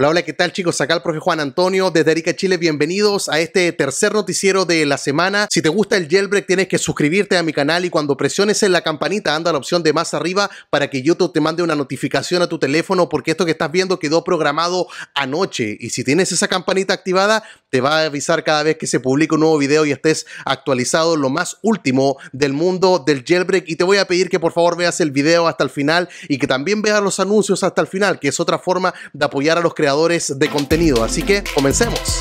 Hola, hola, ¿qué tal chicos? Acá el profe Juan Antonio desde Arica, Chile. Bienvenidos a este tercer noticiero de la semana. Si te gusta el jailbreak tienes que suscribirte a mi canal y cuando presiones en la campanita anda la opción de más arriba para que YouTube te mande una notificación a tu teléfono porque esto que estás viendo quedó programado anoche y si tienes esa campanita activada te va a avisar cada vez que se publique un nuevo video y estés actualizado lo más último del mundo del jailbreak y te voy a pedir que por favor veas el video hasta el final y que también veas los anuncios hasta el final que es otra forma de apoyar a los creadores creadores de contenido. Así que comencemos.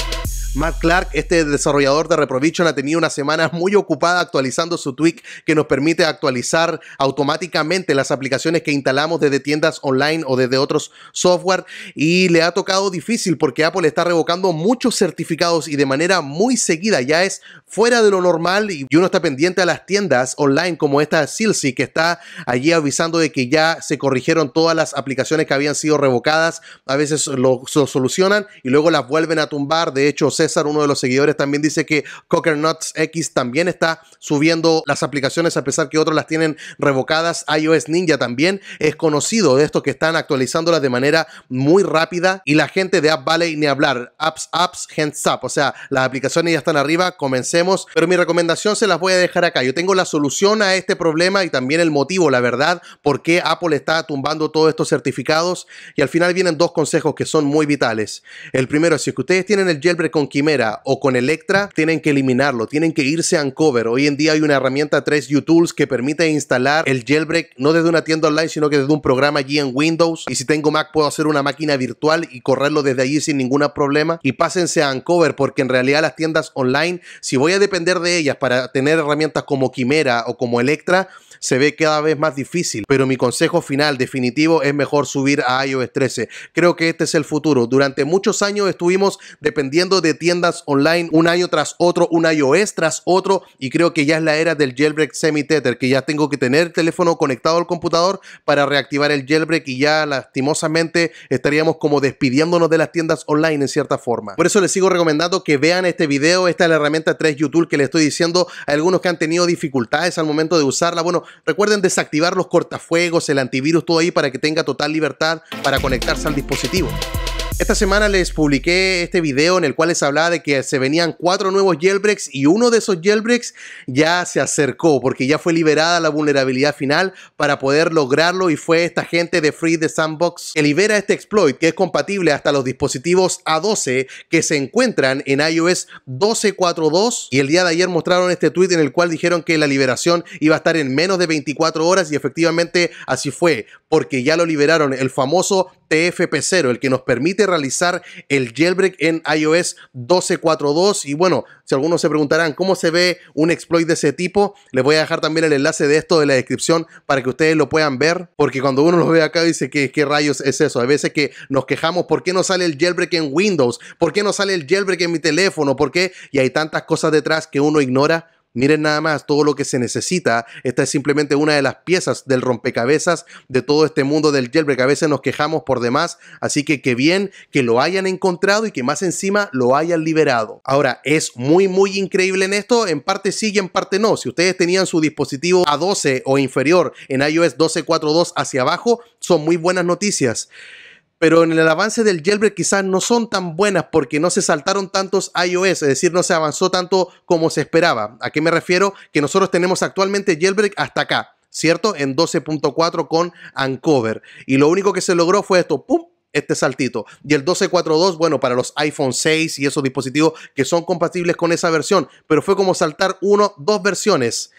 Matt Clark, este desarrollador de Reprovision, ha tenido una semana muy ocupada actualizando su tweak que nos permite actualizar automáticamente las aplicaciones que instalamos desde tiendas online o desde otros software. Y le ha tocado difícil porque Apple está revocando muchos certificados y de manera muy seguida. Ya es fuera de lo normal y uno está pendiente a las tiendas online como esta Silsi que está allí avisando de que ya se corrigieron todas las aplicaciones que habían sido revocadas. A veces lo, solucionan y luego las vuelven a tumbar. De hecho, se uno de los seguidores, también dice que Cockernuts X también está subiendo las aplicaciones a pesar que otros las tienen revocadas. iOS Ninja también es conocido de estos que están actualizándolas de manera muy rápida y la gente de App Valley ni hablar. Apps, apps, hands up. O sea, las aplicaciones ya están arriba, comencemos. Pero mi recomendación se las voy a dejar acá. Yo tengo la solución a este problema y también el motivo, la verdad, por qué Apple está tumbando todos estos certificados. Y al final vienen dos consejos que son muy vitales. El primero, es que ustedes tienen el jailbreak con Quimera o con Electra, tienen que eliminarlo, tienen que irse a Uncover. Hoy en día hay una herramienta 3 Tools que permite instalar el jailbreak no desde una tienda online, sino que desde un programa allí en Windows. Y si tengo Mac, puedo hacer una máquina virtual y correrlo desde allí sin ningún problema. Y pásense a Uncover, porque en realidad las tiendas online, si voy a depender de ellas para tener herramientas como Quimera o como Electra, se ve cada vez más difícil. Pero mi consejo final, definitivo, es mejor subir a iOS 13. Creo que este es el futuro. Durante muchos años estuvimos dependiendo de tiendas online un año tras otro, un iOS tras otro, y creo que ya es la era del jailbreak semi-tether, que ya tengo que tener el teléfono conectado al computador para reactivar el jailbreak y ya lastimosamente estaríamos como despidiéndonos de las tiendas online en cierta forma. Por eso les sigo recomendando que vean este video, esta es la herramienta 3 YouTube que les estoy diciendo a algunos que han tenido dificultades al momento de usarla. Bueno, recuerden desactivar los cortafuegos, el antivirus, todo ahí para que tenga total libertad para conectarse al dispositivo. Esta semana les publiqué este video en el cual les hablaba de que se venían cuatro nuevos jailbreaks y uno de esos jailbreaks ya se acercó porque ya fue liberada la vulnerabilidad final para poder lograrlo y fue esta gente de Free the Sandbox que libera este exploit que es compatible hasta los dispositivos A12 que se encuentran en iOS 12.4.2 y el día de ayer mostraron este tweet en el cual dijeron que la liberación iba a estar en menos de 24 horas y efectivamente así fue porque ya lo liberaron el famoso TFP0 el que nos permite realizar el jailbreak en iOS 12.4.2. Y bueno, si algunos se preguntarán cómo se ve un exploit de ese tipo, les voy a dejar también el enlace de esto de la descripción para que ustedes lo puedan ver, porque cuando uno lo ve acá dice que qué rayos es eso. Hay veces que nos quejamos, ¿por qué no sale el jailbreak en Windows? ¿Por qué no sale el jailbreak en mi teléfono? porque Y hay tantas cosas detrás que uno ignora Miren nada más todo lo que se necesita. Esta es simplemente una de las piezas del rompecabezas de todo este mundo del jailbreak. A veces nos quejamos por demás, así que qué bien que lo hayan encontrado y que más encima lo hayan liberado. Ahora, es muy muy increíble en esto, en parte sí y en parte no. Si ustedes tenían su dispositivo A12 o inferior en iOS 12.4.2 hacia abajo, son muy buenas noticias pero en el avance del jailbreak quizás no son tan buenas porque no se saltaron tantos iOS, es decir, no se avanzó tanto como se esperaba. ¿A qué me refiero? Que nosotros tenemos actualmente jailbreak hasta acá, ¿cierto? En 12.4 con Uncover. Y lo único que se logró fue esto, ¡pum! este saltito. Y el 1242, bueno, para los iPhone 6 y esos dispositivos que son compatibles con esa versión, pero fue como saltar uno, dos versiones.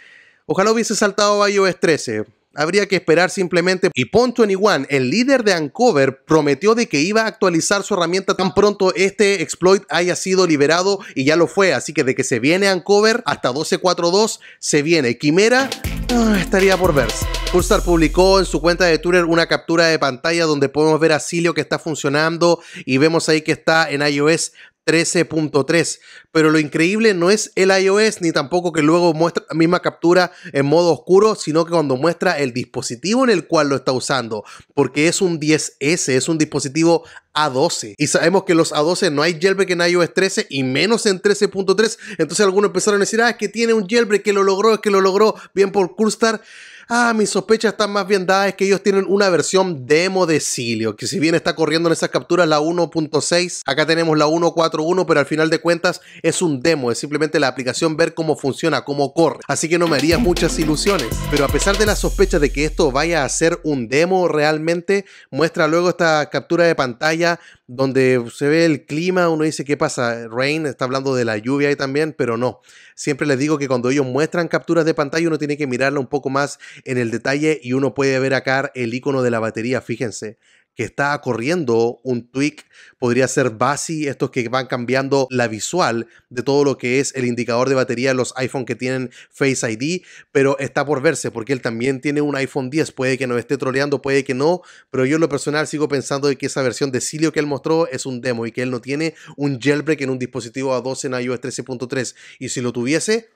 Ojalá hubiese saltado iOS 13. Habría que esperar simplemente. Y pon 21 el líder de Ancover prometió de que iba a actualizar su herramienta tan pronto este exploit haya sido liberado y ya lo fue. Así que de que se viene Ancover hasta 12.4.2 se viene. Quimera ah, estaría por verse. Pulsar publicó en su cuenta de Twitter una captura de pantalla donde podemos ver a que está funcionando y vemos ahí que está en iOS 13.3. Pero lo increíble no es el iOS ni tampoco que luego muestra la misma captura en modo oscuro, sino que cuando muestra el dispositivo en el cual lo está usando, porque es un 10S, es un dispositivo A12. Y sabemos que los A12 no hay jailbreak en iOS 13 y menos en 13.3. Entonces algunos empezaron a decir, ah, es que tiene un jailbreak, que lo logró, es que lo logró bien por Coolstar, Ah, mis sospechas están más bien dadas, es que ellos tienen una versión demo de Cilio, que si bien está corriendo en esas capturas la 1.6, acá tenemos la 1.41, pero al final de cuentas es un demo, es simplemente la aplicación ver cómo funciona, cómo corre. Así que no me haría muchas ilusiones. Pero a pesar de la sospecha de que esto vaya a ser un demo realmente, muestra luego esta captura de pantalla donde se ve el clima, uno dice, ¿qué pasa? Rain está hablando de la lluvia ahí también, pero no. Siempre les digo que cuando ellos muestran capturas de pantalla, uno tiene que mirarla un poco más en el detalle y uno puede ver acá el icono de la batería, fíjense que está corriendo un tweak, podría ser BASI, estos que van cambiando la visual de todo lo que es el indicador de batería los iPhone que tienen Face ID, pero está por verse porque él también tiene un iPhone 10, puede que nos esté troleando, puede que no, pero yo en lo personal sigo pensando de que esa versión de Cilio que él mostró es un demo y que él no tiene un jailbreak en un dispositivo A12 en iOS 13.3 y si lo tuviese,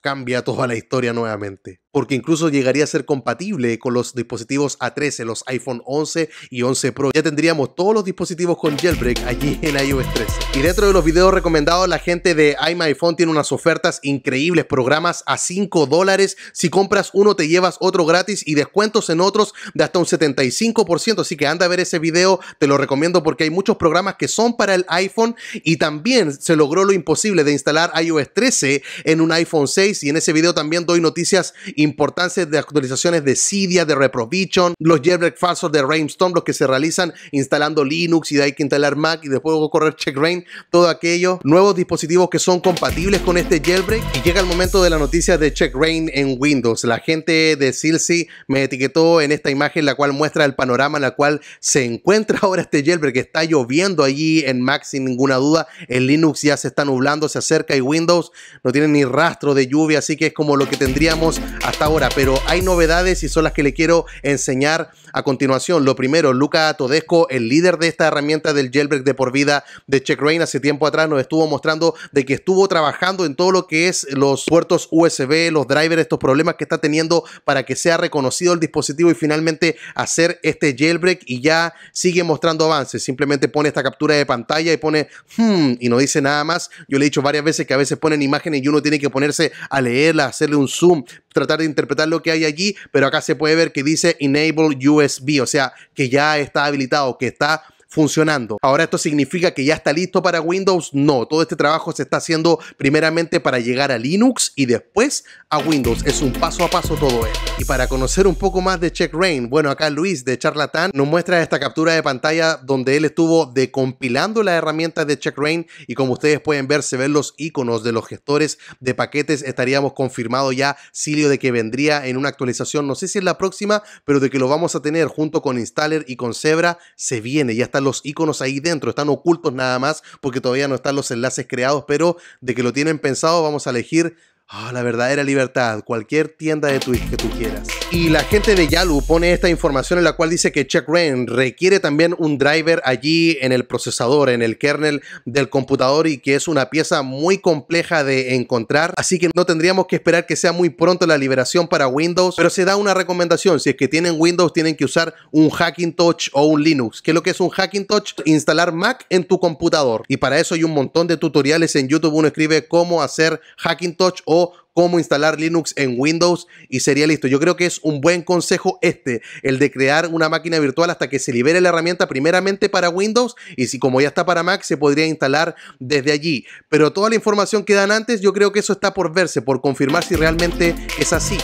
cambia toda la historia nuevamente porque incluso llegaría a ser compatible con los dispositivos A13, los iPhone 11 y 11 Pro. Ya tendríamos todos los dispositivos con jailbreak allí en iOS 13. Y dentro de los videos recomendados, la gente de iMyPhone tiene unas ofertas increíbles, programas a 5 dólares. Si compras uno, te llevas otro gratis y descuentos en otros de hasta un 75%. Así que anda a ver ese video, te lo recomiendo porque hay muchos programas que son para el iPhone y también se logró lo imposible de instalar iOS 13 en un iPhone 6 y en ese video también doy noticias y importancia de actualizaciones de Cydia, de Reprovision, los jailbreak falsos de Rainstorm, los que se realizan instalando Linux y de ahí que instalar Mac y después correr check rain todo aquello, nuevos dispositivos que son compatibles con este jailbreak. Y llega el momento de la noticia de check rain en Windows. La gente de Silsi me etiquetó en esta imagen la cual muestra el panorama en la cual se encuentra ahora este jailbreak. Está lloviendo allí en Mac sin ninguna duda. El Linux ya se está nublando, se acerca y Windows no tiene ni rastro de lluvia, así que es como lo que tendríamos hasta hasta ahora, pero hay novedades y son las que le quiero enseñar a continuación. Lo primero, Luca Todesco, el líder de esta herramienta del jailbreak de por vida de CheckRain, hace tiempo atrás nos estuvo mostrando de que estuvo trabajando en todo lo que es los puertos USB, los drivers, estos problemas que está teniendo para que sea reconocido el dispositivo y finalmente hacer este jailbreak y ya sigue mostrando avances. Simplemente pone esta captura de pantalla y pone hmm", y no dice nada más. Yo le he dicho varias veces que a veces ponen imágenes y uno tiene que ponerse a leerla, hacerle un zoom tratar de interpretar lo que hay allí, pero acá se puede ver que dice enable USB, o sea, que ya está habilitado, que está funcionando. Ahora esto significa que ya está listo para Windows. No, todo este trabajo se está haciendo primeramente para llegar a Linux y después a Windows. Es un paso a paso todo esto. Y para conocer un poco más de Check Rain, bueno, acá Luis de Charlatán nos muestra esta captura de pantalla donde él estuvo decompilando las herramientas de Check Rain y como ustedes pueden ver se ven los iconos de los gestores de paquetes. Estaríamos confirmados ya, Silio, de que vendría en una actualización, no sé si es la próxima, pero de que lo vamos a tener junto con Installer y con Zebra, se viene, ya está los iconos ahí dentro, están ocultos nada más porque todavía no están los enlaces creados, pero de que lo tienen pensado vamos a elegir Ah, la verdadera libertad, cualquier tienda de Twitch que tú quieras. Y la gente de Yalu pone esta información en la cual dice que Rain requiere también un driver allí en el procesador, en el kernel del computador y que es una pieza muy compleja de encontrar, así que no tendríamos que esperar que sea muy pronto la liberación para Windows, pero se da una recomendación, si es que tienen Windows tienen que usar un Hacking Touch o un Linux. ¿Qué es lo que es un Hackintosh? Instalar Mac en tu computador. Y para eso hay un montón de tutoriales en YouTube, uno escribe cómo hacer Hackintosh o cómo instalar Linux en Windows y sería listo. Yo creo que es un buen consejo este, el de crear una máquina virtual hasta que se libere la herramienta primeramente para Windows y si como ya está para Mac se podría instalar desde allí. Pero toda la información que dan antes yo creo que eso está por verse, por confirmar si realmente es así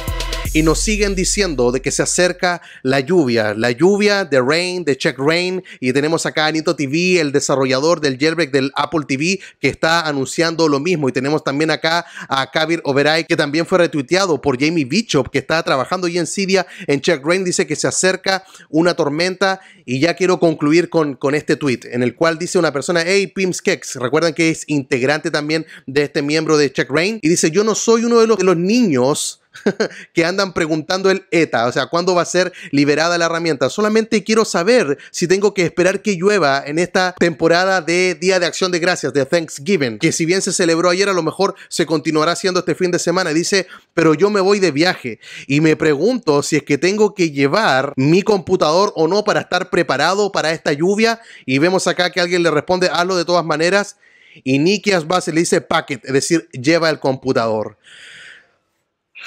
y nos siguen diciendo de que se acerca la lluvia, la lluvia de Rain, de Check Rain, y tenemos acá a Nito TV, el desarrollador del jailbreak del Apple TV, que está anunciando lo mismo, y tenemos también acá a Kabir Oberai, que también fue retuiteado por Jamie Bishop, que está trabajando allí en Siria, en Check Rain, dice que se acerca una tormenta, y ya quiero concluir con, este tweet, en el cual dice una persona, hey, Pims recuerdan que es integrante también de este miembro de Check Rain, y dice, yo no soy uno de los niños que andan preguntando el ETA, o sea, cuándo va a ser liberada la herramienta. Solamente quiero saber si tengo que esperar que llueva en esta temporada de Día de Acción de Gracias, de Thanksgiving, que si bien se celebró ayer, a lo mejor se continuará haciendo este fin de semana. Dice, pero yo me voy de viaje y me pregunto si es que tengo que llevar mi computador o no para estar preparado para esta lluvia. Y vemos acá que alguien le responde, hazlo de todas maneras. Y Nikias Base le dice packet, es decir, lleva el computador.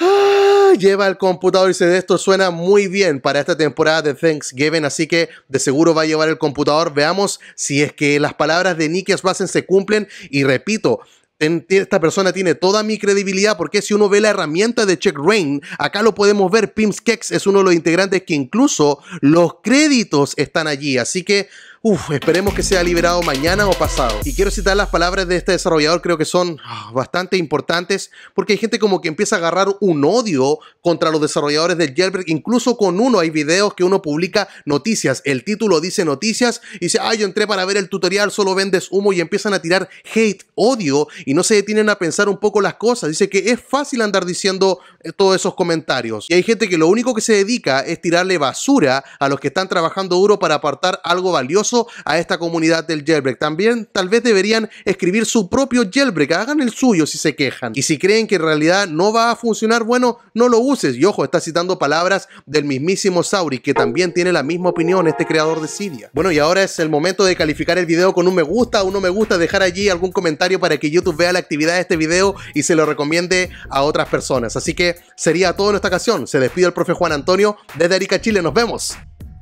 Ah, lleva el computador y dice, esto suena muy bien para esta temporada de Thanksgiving, así que de seguro va a llevar el computador. Veamos si es que las palabras de Nicky Swassen se cumplen. Y repito, esta persona tiene toda mi credibilidad porque si uno ve la herramienta de Check Rain, acá lo podemos ver, Pims Kex es uno de los integrantes que incluso los créditos están allí. Así que Uf, esperemos que sea liberado mañana o pasado. Y quiero citar las palabras de este desarrollador, creo que son ah, bastante importantes, porque hay gente como que empieza a agarrar un odio contra los desarrolladores del jailbreak. Incluso con uno hay videos que uno publica noticias. El título dice noticias y dice, ay, yo entré para ver el tutorial, solo vendes humo y empiezan a tirar hate, odio y no se detienen a pensar un poco las cosas. Dice que es fácil andar diciendo eh, todos esos comentarios. Y hay gente que lo único que se dedica es tirarle basura a los que están trabajando duro para apartar algo valioso a esta comunidad del jailbreak. También tal vez deberían escribir su propio jailbreak, hagan el suyo si se quejan. Y si creen que en realidad no va a funcionar, bueno, no lo uses. Y ojo, está citando palabras del mismísimo Sauri, que también tiene la misma opinión, este creador de Cydia. Bueno, y ahora es el momento de calificar el video con un me gusta, un no me gusta, dejar allí algún comentario para que YouTube vea la actividad de este video y se lo recomiende a otras personas. Así que sería todo en esta ocasión. Se despide el profe Juan Antonio desde Arica, Chile. Nos vemos.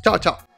Chao, chao.